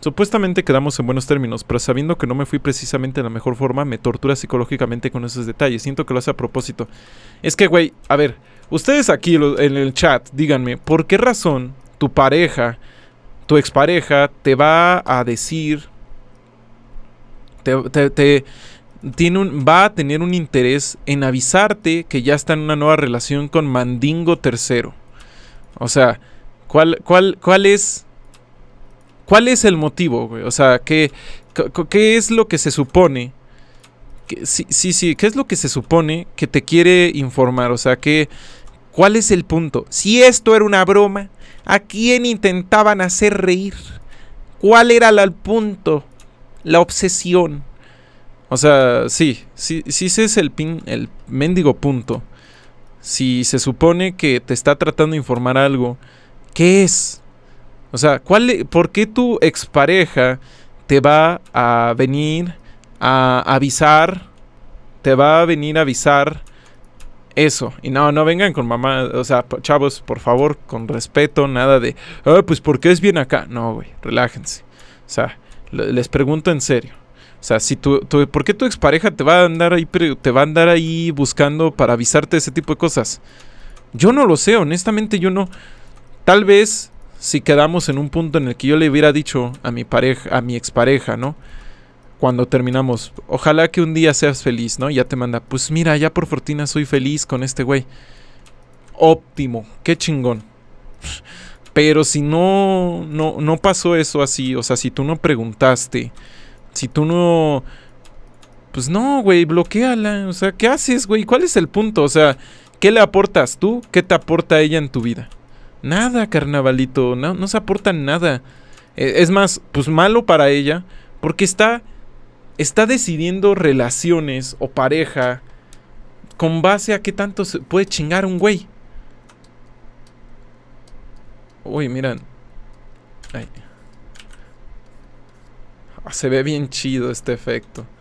Supuestamente quedamos en buenos términos, pero sabiendo que no me fui precisamente de la mejor forma, me tortura psicológicamente con esos detalles. Siento que lo hace a propósito. Es que, güey, a ver, ustedes aquí en el chat, díganme, ¿por qué razón tu pareja, tu expareja, te va a decir, te, tiene un, va a tener un interés en avisarte que ya está en una nueva relación con Mandingo Tercero? O sea, ¿cuál, cuál, cuál es ¿Cuál es el motivo, O sea, ¿qué, qué es lo que se supone? Que, sí, sí, sí, ¿qué es lo que se supone que te quiere informar? O sea, ¿qué, ¿cuál es el punto? Si esto era una broma, ¿a quién intentaban hacer reír? ¿Cuál era el punto? La obsesión. O sea, sí, sí, sí ese es el, pin, el mendigo punto. Si se supone que te está tratando de informar algo, ¿qué es? O sea, ¿cuál, ¿por qué tu expareja te va a venir a avisar? Te va a venir a avisar eso. Y no, no vengan con mamá. O sea, chavos, por favor, con respeto, nada de, ah, pues qué es bien acá. No, güey, relájense. O sea, les pregunto en serio. O sea, si tu, ¿por qué tu expareja te va a andar ahí, te va a andar ahí buscando para avisarte ese tipo de cosas? Yo no lo sé, honestamente yo no. Tal vez si quedamos en un punto en el que yo le hubiera dicho a mi pareja, a mi expareja, ¿no? Cuando terminamos, ojalá que un día seas feliz, ¿no? Y ya te manda, pues mira, ya por fortuna soy feliz con este güey. Óptimo, qué chingón. Pero si no, no, no pasó eso así, o sea, si tú no preguntaste, si tú no... Pues no, güey, bloqueala. O sea, ¿qué haces, güey? ¿Cuál es el punto? O sea, ¿qué le aportas tú? ¿Qué te aporta ella en tu vida? Nada, carnavalito, no, no se aporta nada. E, es más, pues malo para ella, porque está, está decidiendo relaciones o pareja con base a qué tanto se puede chingar un güey. Uy, miran. Ah, se ve bien chido este efecto.